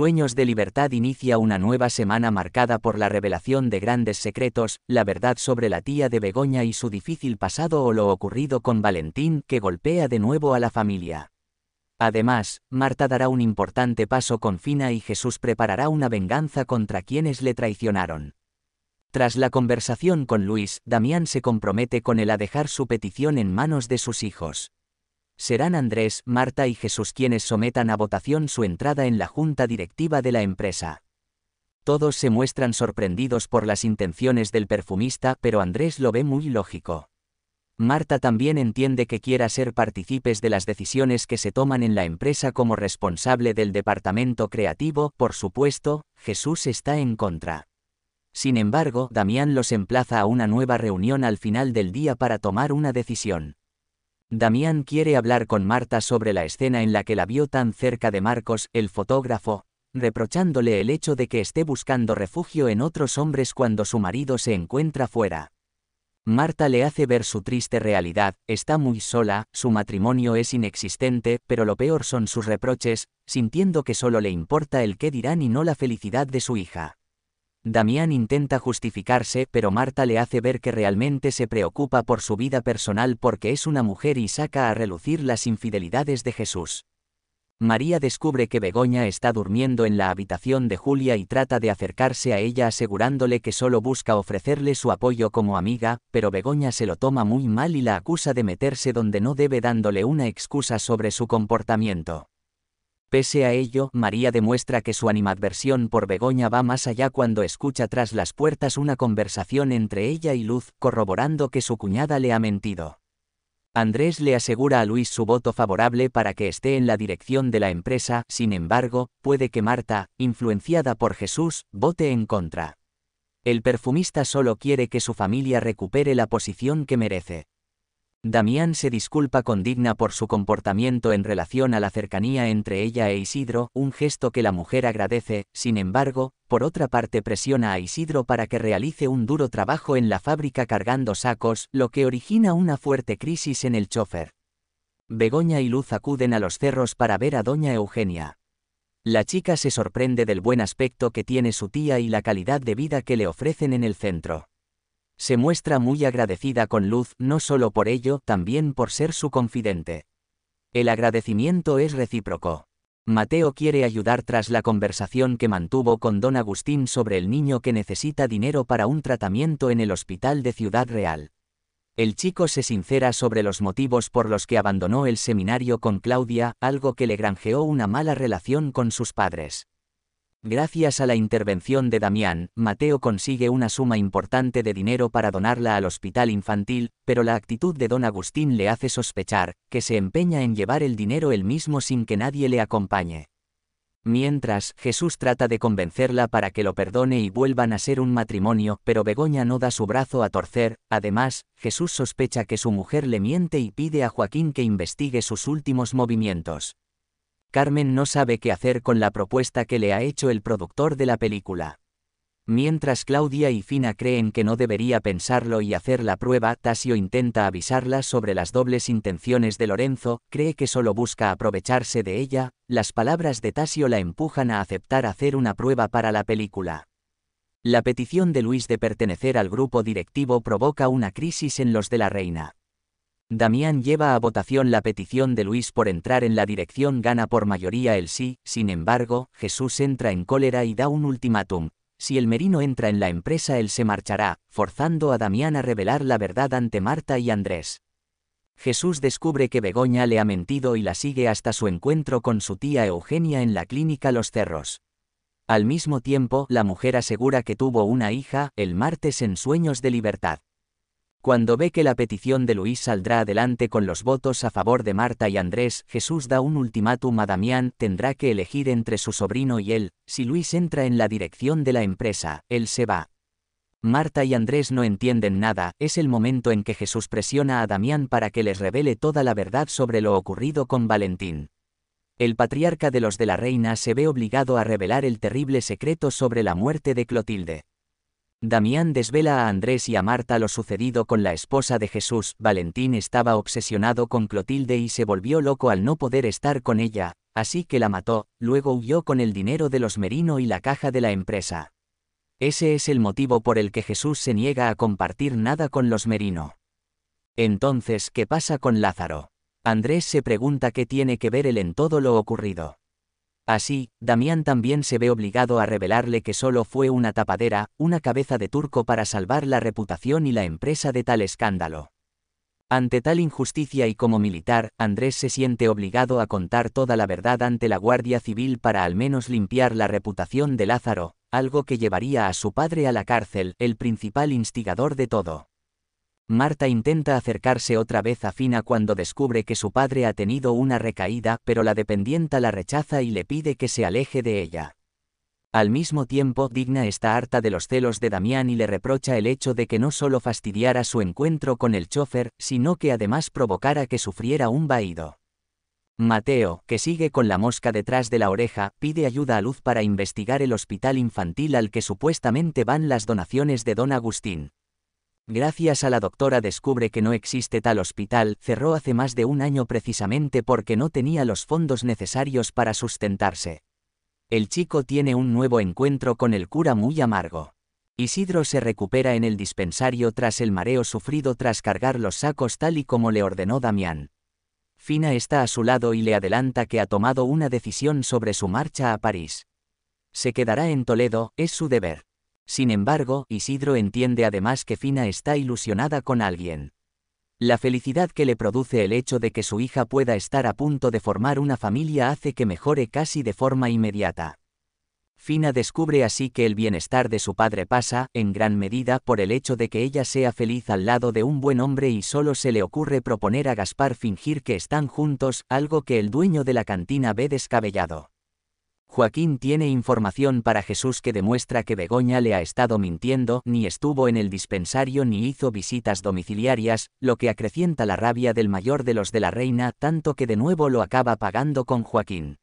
Sueños de Libertad inicia una nueva semana marcada por la revelación de grandes secretos, la verdad sobre la tía de Begoña y su difícil pasado o lo ocurrido con Valentín que golpea de nuevo a la familia. Además, Marta dará un importante paso con Fina y Jesús preparará una venganza contra quienes le traicionaron. Tras la conversación con Luis, Damián se compromete con él a dejar su petición en manos de sus hijos serán Andrés, Marta y Jesús quienes sometan a votación su entrada en la junta directiva de la empresa. Todos se muestran sorprendidos por las intenciones del perfumista, pero Andrés lo ve muy lógico. Marta también entiende que quiera ser partícipes de las decisiones que se toman en la empresa como responsable del departamento creativo, por supuesto, Jesús está en contra. Sin embargo, Damián los emplaza a una nueva reunión al final del día para tomar una decisión. Damián quiere hablar con Marta sobre la escena en la que la vio tan cerca de Marcos, el fotógrafo, reprochándole el hecho de que esté buscando refugio en otros hombres cuando su marido se encuentra fuera. Marta le hace ver su triste realidad, está muy sola, su matrimonio es inexistente, pero lo peor son sus reproches, sintiendo que solo le importa el qué dirán y no la felicidad de su hija. Damián intenta justificarse, pero Marta le hace ver que realmente se preocupa por su vida personal porque es una mujer y saca a relucir las infidelidades de Jesús. María descubre que Begoña está durmiendo en la habitación de Julia y trata de acercarse a ella asegurándole que solo busca ofrecerle su apoyo como amiga, pero Begoña se lo toma muy mal y la acusa de meterse donde no debe dándole una excusa sobre su comportamiento. Pese a ello, María demuestra que su animadversión por Begoña va más allá cuando escucha tras las puertas una conversación entre ella y Luz, corroborando que su cuñada le ha mentido. Andrés le asegura a Luis su voto favorable para que esté en la dirección de la empresa, sin embargo, puede que Marta, influenciada por Jesús, vote en contra. El perfumista solo quiere que su familia recupere la posición que merece. Damián se disculpa con Digna por su comportamiento en relación a la cercanía entre ella e Isidro, un gesto que la mujer agradece, sin embargo, por otra parte presiona a Isidro para que realice un duro trabajo en la fábrica cargando sacos, lo que origina una fuerte crisis en el chofer. Begoña y Luz acuden a los cerros para ver a doña Eugenia. La chica se sorprende del buen aspecto que tiene su tía y la calidad de vida que le ofrecen en el centro se muestra muy agradecida con Luz no solo por ello, también por ser su confidente. El agradecimiento es recíproco. Mateo quiere ayudar tras la conversación que mantuvo con don Agustín sobre el niño que necesita dinero para un tratamiento en el hospital de Ciudad Real. El chico se sincera sobre los motivos por los que abandonó el seminario con Claudia, algo que le granjeó una mala relación con sus padres. Gracias a la intervención de Damián, Mateo consigue una suma importante de dinero para donarla al hospital infantil, pero la actitud de don Agustín le hace sospechar, que se empeña en llevar el dinero él mismo sin que nadie le acompañe. Mientras, Jesús trata de convencerla para que lo perdone y vuelvan a ser un matrimonio, pero Begoña no da su brazo a torcer, además, Jesús sospecha que su mujer le miente y pide a Joaquín que investigue sus últimos movimientos. Carmen no sabe qué hacer con la propuesta que le ha hecho el productor de la película. Mientras Claudia y Fina creen que no debería pensarlo y hacer la prueba, Tasio intenta avisarla sobre las dobles intenciones de Lorenzo, cree que solo busca aprovecharse de ella, las palabras de Tasio la empujan a aceptar hacer una prueba para la película. La petición de Luis de pertenecer al grupo directivo provoca una crisis en los de la reina. Damián lleva a votación la petición de Luis por entrar en la dirección, gana por mayoría el sí, sin embargo, Jesús entra en cólera y da un ultimátum. Si el merino entra en la empresa él se marchará, forzando a Damián a revelar la verdad ante Marta y Andrés. Jesús descubre que Begoña le ha mentido y la sigue hasta su encuentro con su tía Eugenia en la clínica Los Cerros. Al mismo tiempo, la mujer asegura que tuvo una hija, el martes en Sueños de Libertad. Cuando ve que la petición de Luis saldrá adelante con los votos a favor de Marta y Andrés, Jesús da un ultimátum a Damián, tendrá que elegir entre su sobrino y él, si Luis entra en la dirección de la empresa, él se va. Marta y Andrés no entienden nada, es el momento en que Jesús presiona a Damián para que les revele toda la verdad sobre lo ocurrido con Valentín. El patriarca de los de la reina se ve obligado a revelar el terrible secreto sobre la muerte de Clotilde. Damián desvela a Andrés y a Marta lo sucedido con la esposa de Jesús. Valentín estaba obsesionado con Clotilde y se volvió loco al no poder estar con ella, así que la mató, luego huyó con el dinero de los Merino y la caja de la empresa. Ese es el motivo por el que Jesús se niega a compartir nada con los Merino. Entonces, ¿qué pasa con Lázaro? Andrés se pregunta qué tiene que ver él en todo lo ocurrido. Así, Damián también se ve obligado a revelarle que solo fue una tapadera, una cabeza de turco para salvar la reputación y la empresa de tal escándalo. Ante tal injusticia y como militar, Andrés se siente obligado a contar toda la verdad ante la Guardia Civil para al menos limpiar la reputación de Lázaro, algo que llevaría a su padre a la cárcel, el principal instigador de todo. Marta intenta acercarse otra vez a Fina cuando descubre que su padre ha tenido una recaída, pero la dependienta la rechaza y le pide que se aleje de ella. Al mismo tiempo, Digna está harta de los celos de Damián y le reprocha el hecho de que no solo fastidiara su encuentro con el chofer, sino que además provocara que sufriera un vaído. Mateo, que sigue con la mosca detrás de la oreja, pide ayuda a Luz para investigar el hospital infantil al que supuestamente van las donaciones de don Agustín. Gracias a la doctora descubre que no existe tal hospital, cerró hace más de un año precisamente porque no tenía los fondos necesarios para sustentarse. El chico tiene un nuevo encuentro con el cura muy amargo. Isidro se recupera en el dispensario tras el mareo sufrido tras cargar los sacos tal y como le ordenó Damián. Fina está a su lado y le adelanta que ha tomado una decisión sobre su marcha a París. Se quedará en Toledo, es su deber. Sin embargo, Isidro entiende además que Fina está ilusionada con alguien. La felicidad que le produce el hecho de que su hija pueda estar a punto de formar una familia hace que mejore casi de forma inmediata. Fina descubre así que el bienestar de su padre pasa, en gran medida, por el hecho de que ella sea feliz al lado de un buen hombre y solo se le ocurre proponer a Gaspar fingir que están juntos, algo que el dueño de la cantina ve descabellado. Joaquín tiene información para Jesús que demuestra que Begoña le ha estado mintiendo, ni estuvo en el dispensario ni hizo visitas domiciliarias, lo que acrecienta la rabia del mayor de los de la reina, tanto que de nuevo lo acaba pagando con Joaquín.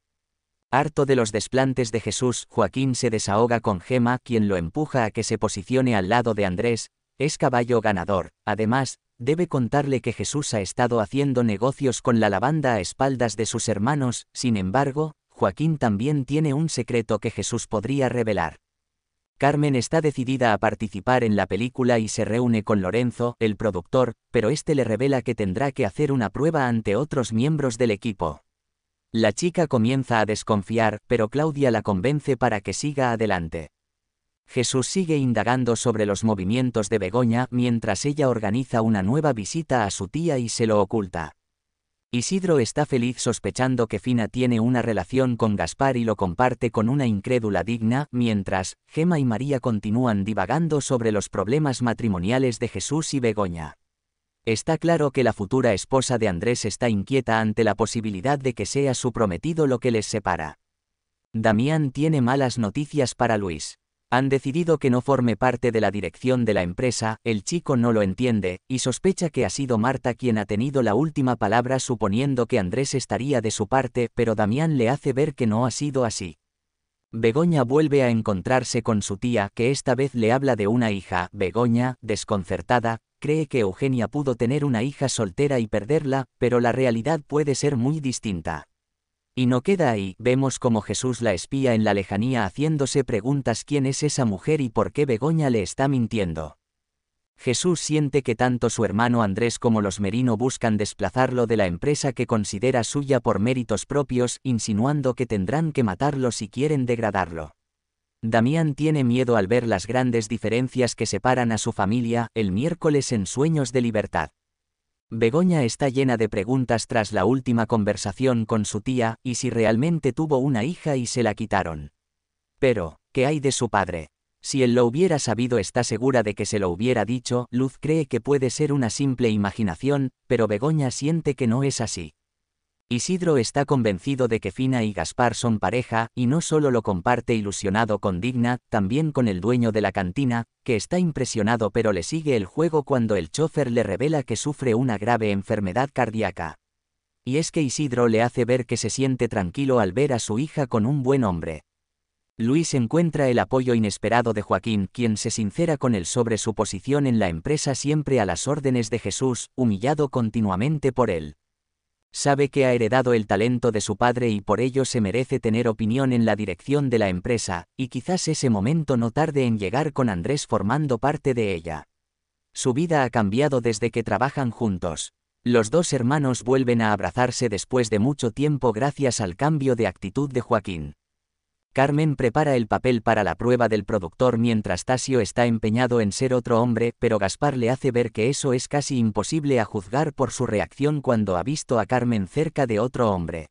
Harto de los desplantes de Jesús, Joaquín se desahoga con Gema, quien lo empuja a que se posicione al lado de Andrés, es caballo ganador, además, debe contarle que Jesús ha estado haciendo negocios con la lavanda a espaldas de sus hermanos, sin embargo, Joaquín también tiene un secreto que Jesús podría revelar. Carmen está decidida a participar en la película y se reúne con Lorenzo, el productor, pero este le revela que tendrá que hacer una prueba ante otros miembros del equipo. La chica comienza a desconfiar, pero Claudia la convence para que siga adelante. Jesús sigue indagando sobre los movimientos de Begoña mientras ella organiza una nueva visita a su tía y se lo oculta. Isidro está feliz sospechando que Fina tiene una relación con Gaspar y lo comparte con una incrédula digna, mientras, Gema y María continúan divagando sobre los problemas matrimoniales de Jesús y Begoña. Está claro que la futura esposa de Andrés está inquieta ante la posibilidad de que sea su prometido lo que les separa. Damián tiene malas noticias para Luis. Han decidido que no forme parte de la dirección de la empresa, el chico no lo entiende, y sospecha que ha sido Marta quien ha tenido la última palabra suponiendo que Andrés estaría de su parte, pero Damián le hace ver que no ha sido así. Begoña vuelve a encontrarse con su tía, que esta vez le habla de una hija, Begoña, desconcertada, cree que Eugenia pudo tener una hija soltera y perderla, pero la realidad puede ser muy distinta. Y no queda ahí, vemos como Jesús la espía en la lejanía haciéndose preguntas quién es esa mujer y por qué Begoña le está mintiendo. Jesús siente que tanto su hermano Andrés como los Merino buscan desplazarlo de la empresa que considera suya por méritos propios, insinuando que tendrán que matarlo si quieren degradarlo. Damián tiene miedo al ver las grandes diferencias que separan a su familia, el miércoles en Sueños de Libertad. Begoña está llena de preguntas tras la última conversación con su tía, y si realmente tuvo una hija y se la quitaron. Pero, ¿qué hay de su padre? Si él lo hubiera sabido está segura de que se lo hubiera dicho, Luz cree que puede ser una simple imaginación, pero Begoña siente que no es así. Isidro está convencido de que Fina y Gaspar son pareja, y no solo lo comparte ilusionado con Digna, también con el dueño de la cantina, que está impresionado pero le sigue el juego cuando el chofer le revela que sufre una grave enfermedad cardíaca. Y es que Isidro le hace ver que se siente tranquilo al ver a su hija con un buen hombre. Luis encuentra el apoyo inesperado de Joaquín, quien se sincera con él sobre su posición en la empresa siempre a las órdenes de Jesús, humillado continuamente por él sabe que ha heredado el talento de su padre y por ello se merece tener opinión en la dirección de la empresa, y quizás ese momento no tarde en llegar con Andrés formando parte de ella. Su vida ha cambiado desde que trabajan juntos. Los dos hermanos vuelven a abrazarse después de mucho tiempo gracias al cambio de actitud de Joaquín. Carmen prepara el papel para la prueba del productor mientras Tasio está empeñado en ser otro hombre, pero Gaspar le hace ver que eso es casi imposible a juzgar por su reacción cuando ha visto a Carmen cerca de otro hombre.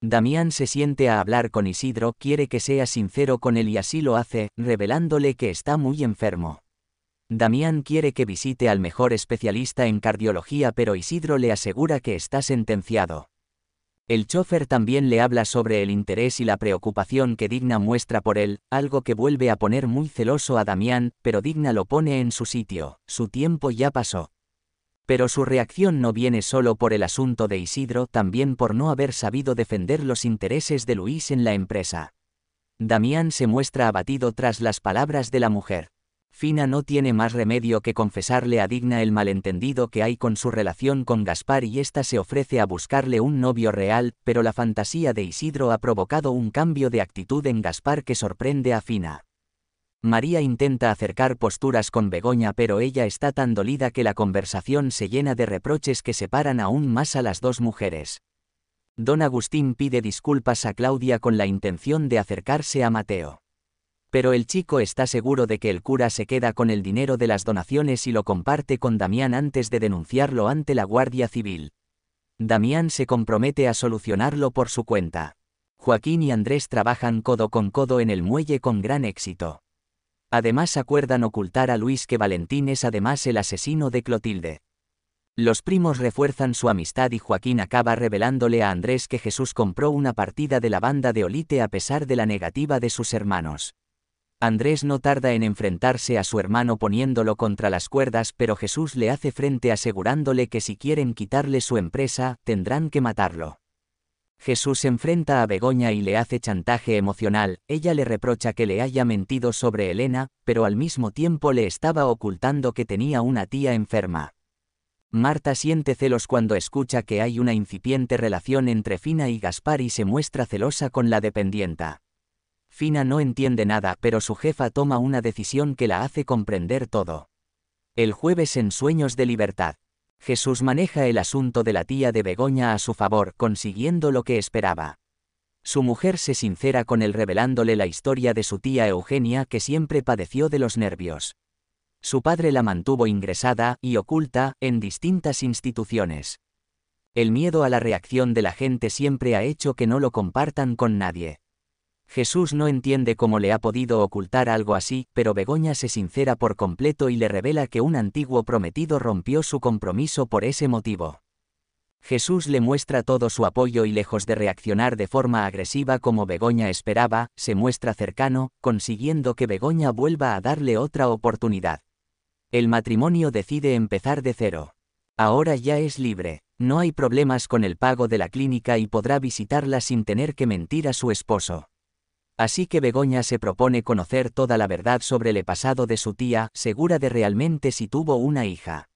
Damián se siente a hablar con Isidro, quiere que sea sincero con él y así lo hace, revelándole que está muy enfermo. Damián quiere que visite al mejor especialista en cardiología pero Isidro le asegura que está sentenciado. El chofer también le habla sobre el interés y la preocupación que Digna muestra por él, algo que vuelve a poner muy celoso a Damián, pero Digna lo pone en su sitio, su tiempo ya pasó. Pero su reacción no viene solo por el asunto de Isidro, también por no haber sabido defender los intereses de Luis en la empresa. Damián se muestra abatido tras las palabras de la mujer. Fina no tiene más remedio que confesarle a Digna el malentendido que hay con su relación con Gaspar y ésta se ofrece a buscarle un novio real, pero la fantasía de Isidro ha provocado un cambio de actitud en Gaspar que sorprende a Fina. María intenta acercar posturas con Begoña pero ella está tan dolida que la conversación se llena de reproches que separan aún más a las dos mujeres. Don Agustín pide disculpas a Claudia con la intención de acercarse a Mateo pero el chico está seguro de que el cura se queda con el dinero de las donaciones y lo comparte con Damián antes de denunciarlo ante la Guardia Civil. Damián se compromete a solucionarlo por su cuenta. Joaquín y Andrés trabajan codo con codo en el muelle con gran éxito. Además acuerdan ocultar a Luis que Valentín es además el asesino de Clotilde. Los primos refuerzan su amistad y Joaquín acaba revelándole a Andrés que Jesús compró una partida de la banda de Olite a pesar de la negativa de sus hermanos. Andrés no tarda en enfrentarse a su hermano poniéndolo contra las cuerdas, pero Jesús le hace frente asegurándole que si quieren quitarle su empresa, tendrán que matarlo. Jesús enfrenta a Begoña y le hace chantaje emocional, ella le reprocha que le haya mentido sobre Elena, pero al mismo tiempo le estaba ocultando que tenía una tía enferma. Marta siente celos cuando escucha que hay una incipiente relación entre Fina y Gaspar y se muestra celosa con la dependienta. Fina no entiende nada, pero su jefa toma una decisión que la hace comprender todo. El jueves en Sueños de Libertad. Jesús maneja el asunto de la tía de Begoña a su favor, consiguiendo lo que esperaba. Su mujer se sincera con él revelándole la historia de su tía Eugenia que siempre padeció de los nervios. Su padre la mantuvo ingresada y oculta en distintas instituciones. El miedo a la reacción de la gente siempre ha hecho que no lo compartan con nadie. Jesús no entiende cómo le ha podido ocultar algo así, pero Begoña se sincera por completo y le revela que un antiguo prometido rompió su compromiso por ese motivo. Jesús le muestra todo su apoyo y lejos de reaccionar de forma agresiva como Begoña esperaba, se muestra cercano, consiguiendo que Begoña vuelva a darle otra oportunidad. El matrimonio decide empezar de cero. Ahora ya es libre, no hay problemas con el pago de la clínica y podrá visitarla sin tener que mentir a su esposo. Así que Begoña se propone conocer toda la verdad sobre el pasado de su tía, segura de realmente si tuvo una hija.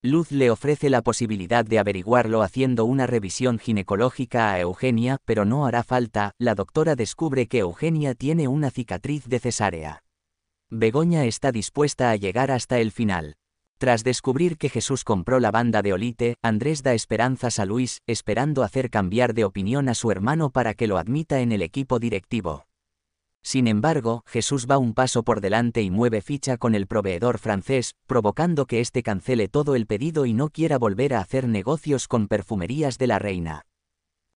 Luz le ofrece la posibilidad de averiguarlo haciendo una revisión ginecológica a Eugenia, pero no hará falta, la doctora descubre que Eugenia tiene una cicatriz de cesárea. Begoña está dispuesta a llegar hasta el final. Tras descubrir que Jesús compró la banda de Olite, Andrés da esperanzas a Luis, esperando hacer cambiar de opinión a su hermano para que lo admita en el equipo directivo. Sin embargo, Jesús va un paso por delante y mueve ficha con el proveedor francés, provocando que éste cancele todo el pedido y no quiera volver a hacer negocios con perfumerías de la reina.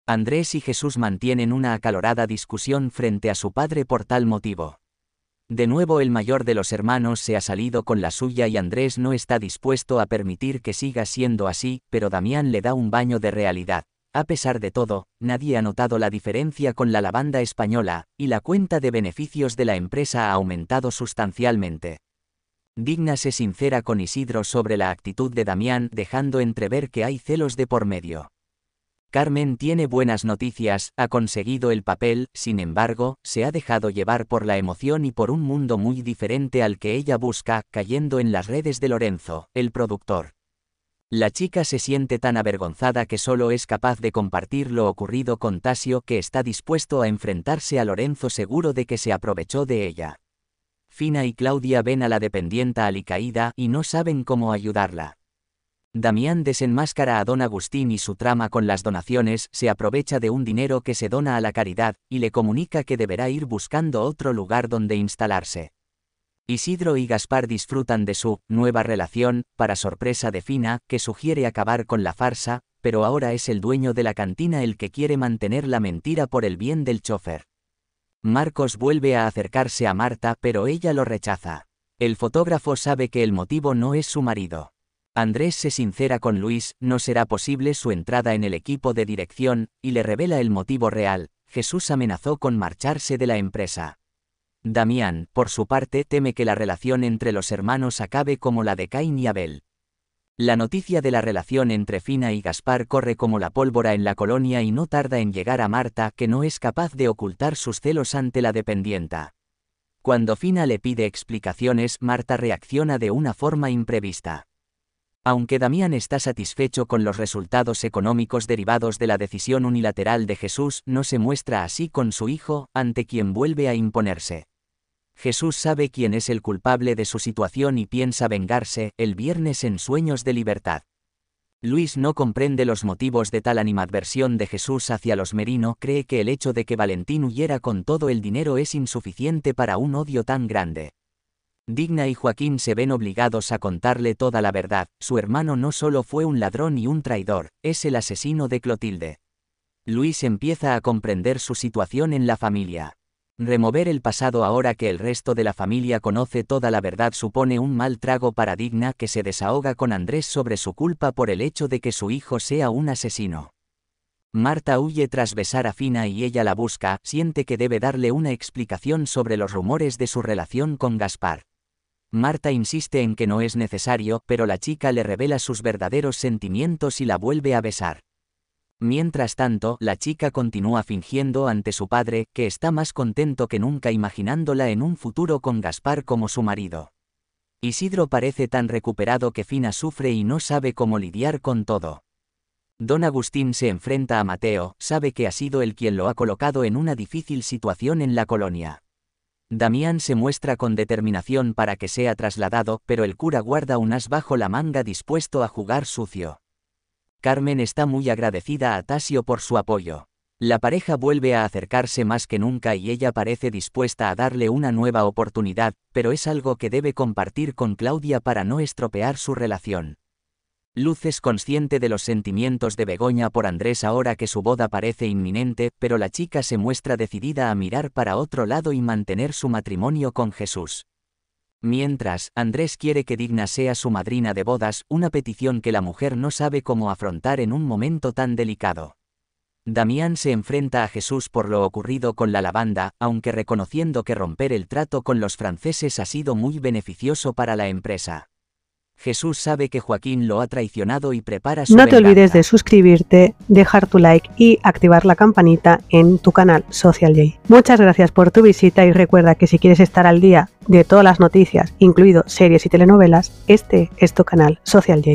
Andrés y Jesús mantienen una acalorada discusión frente a su padre por tal motivo. De nuevo el mayor de los hermanos se ha salido con la suya y Andrés no está dispuesto a permitir que siga siendo así, pero Damián le da un baño de realidad. A pesar de todo, nadie ha notado la diferencia con la lavanda española, y la cuenta de beneficios de la empresa ha aumentado sustancialmente. Digna se sincera con Isidro sobre la actitud de Damián, dejando entrever que hay celos de por medio. Carmen tiene buenas noticias, ha conseguido el papel, sin embargo, se ha dejado llevar por la emoción y por un mundo muy diferente al que ella busca, cayendo en las redes de Lorenzo, el productor. La chica se siente tan avergonzada que solo es capaz de compartir lo ocurrido con Tasio que está dispuesto a enfrentarse a Lorenzo seguro de que se aprovechó de ella. Fina y Claudia ven a la dependienta alicaída y no saben cómo ayudarla. Damián desenmascara a don Agustín y su trama con las donaciones, se aprovecha de un dinero que se dona a la caridad, y le comunica que deberá ir buscando otro lugar donde instalarse. Isidro y Gaspar disfrutan de su nueva relación, para sorpresa de Fina, que sugiere acabar con la farsa, pero ahora es el dueño de la cantina el que quiere mantener la mentira por el bien del chofer. Marcos vuelve a acercarse a Marta, pero ella lo rechaza. El fotógrafo sabe que el motivo no es su marido. Andrés se sincera con Luis, no será posible su entrada en el equipo de dirección, y le revela el motivo real, Jesús amenazó con marcharse de la empresa. Damián, por su parte, teme que la relación entre los hermanos acabe como la de Cain y Abel. La noticia de la relación entre Fina y Gaspar corre como la pólvora en la colonia y no tarda en llegar a Marta, que no es capaz de ocultar sus celos ante la dependienta. Cuando Fina le pide explicaciones, Marta reacciona de una forma imprevista. Aunque Damián está satisfecho con los resultados económicos derivados de la decisión unilateral de Jesús, no se muestra así con su hijo, ante quien vuelve a imponerse. Jesús sabe quién es el culpable de su situación y piensa vengarse, el viernes en sueños de libertad. Luis no comprende los motivos de tal animadversión de Jesús hacia los Merino, cree que el hecho de que Valentín huyera con todo el dinero es insuficiente para un odio tan grande. Digna y Joaquín se ven obligados a contarle toda la verdad, su hermano no solo fue un ladrón y un traidor, es el asesino de Clotilde. Luis empieza a comprender su situación en la familia. Remover el pasado ahora que el resto de la familia conoce toda la verdad supone un mal trago para Digna que se desahoga con Andrés sobre su culpa por el hecho de que su hijo sea un asesino. Marta huye tras besar a Fina y ella la busca, siente que debe darle una explicación sobre los rumores de su relación con Gaspar. Marta insiste en que no es necesario, pero la chica le revela sus verdaderos sentimientos y la vuelve a besar. Mientras tanto, la chica continúa fingiendo ante su padre que está más contento que nunca imaginándola en un futuro con Gaspar como su marido. Isidro parece tan recuperado que Fina sufre y no sabe cómo lidiar con todo. Don Agustín se enfrenta a Mateo, sabe que ha sido él quien lo ha colocado en una difícil situación en la colonia. Damián se muestra con determinación para que sea trasladado, pero el cura guarda un as bajo la manga dispuesto a jugar sucio. Carmen está muy agradecida a Tasio por su apoyo. La pareja vuelve a acercarse más que nunca y ella parece dispuesta a darle una nueva oportunidad, pero es algo que debe compartir con Claudia para no estropear su relación. Luz es consciente de los sentimientos de Begoña por Andrés ahora que su boda parece inminente, pero la chica se muestra decidida a mirar para otro lado y mantener su matrimonio con Jesús. Mientras, Andrés quiere que Digna sea su madrina de bodas, una petición que la mujer no sabe cómo afrontar en un momento tan delicado. Damián se enfrenta a Jesús por lo ocurrido con la lavanda, aunque reconociendo que romper el trato con los franceses ha sido muy beneficioso para la empresa. Jesús sabe que Joaquín lo ha traicionado y prepara su No te olvides de suscribirte, dejar tu like y activar la campanita en tu canal Social J. Muchas gracias por tu visita y recuerda que si quieres estar al día de todas las noticias, incluido series y telenovelas, este es tu canal Social J.